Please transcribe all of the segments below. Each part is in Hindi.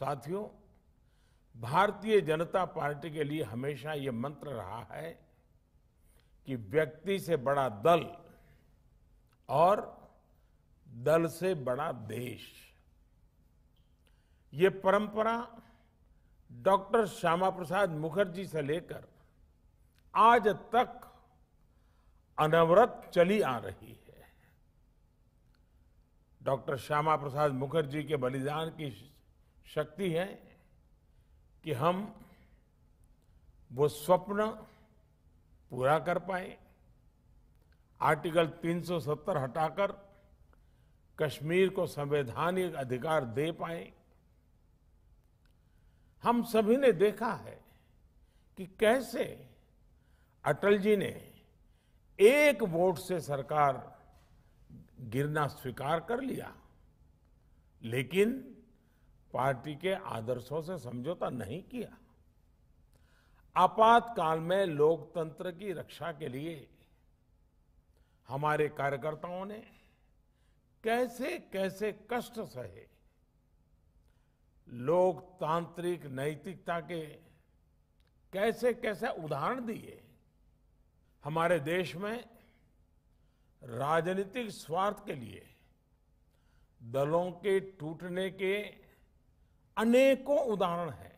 साथियों भारतीय जनता पार्टी के लिए हमेशा ये मंत्र रहा है कि व्यक्ति से बड़ा दल और दल से बड़ा देश ये परंपरा डॉक्टर श्यामा प्रसाद मुखर्जी से लेकर आज तक अनवरत चली आ रही है डॉक्टर श्यामा प्रसाद मुखर्जी के बलिदान की शक्ति है कि हम वो स्वप्न पूरा कर पाए आर्टिकल 370 हटाकर कश्मीर को संवैधानिक अधिकार दे पाए हम सभी ने देखा है कि कैसे अटल जी ने एक वोट से सरकार गिरना स्वीकार कर लिया लेकिन पार्टी के आदर्शों से समझौता नहीं किया आपातकाल में लोकतंत्र की रक्षा के लिए हमारे कार्यकर्ताओं ने कैसे कैसे कष्ट सहे लोकतांत्रिक नैतिकता के कैसे कैसे उदाहरण दिए हमारे देश में राजनीतिक स्वार्थ के लिए दलों के टूटने के अनेकों उदाहरण हैं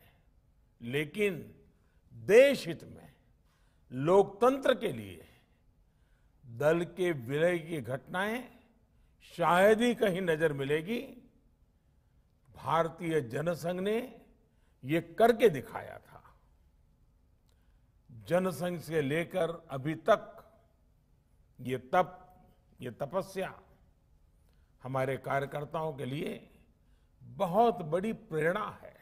लेकिन देश हित में लोकतंत्र के लिए दल के विलय की घटनाएं शायद ही कहीं नजर मिलेगी भारतीय जनसंघ ने ये करके दिखाया था जनसंघ से लेकर अभी तक ये तप ये तपस्या हमारे कार्यकर्ताओं के लिए बहुत बड़ी प्रेरणा है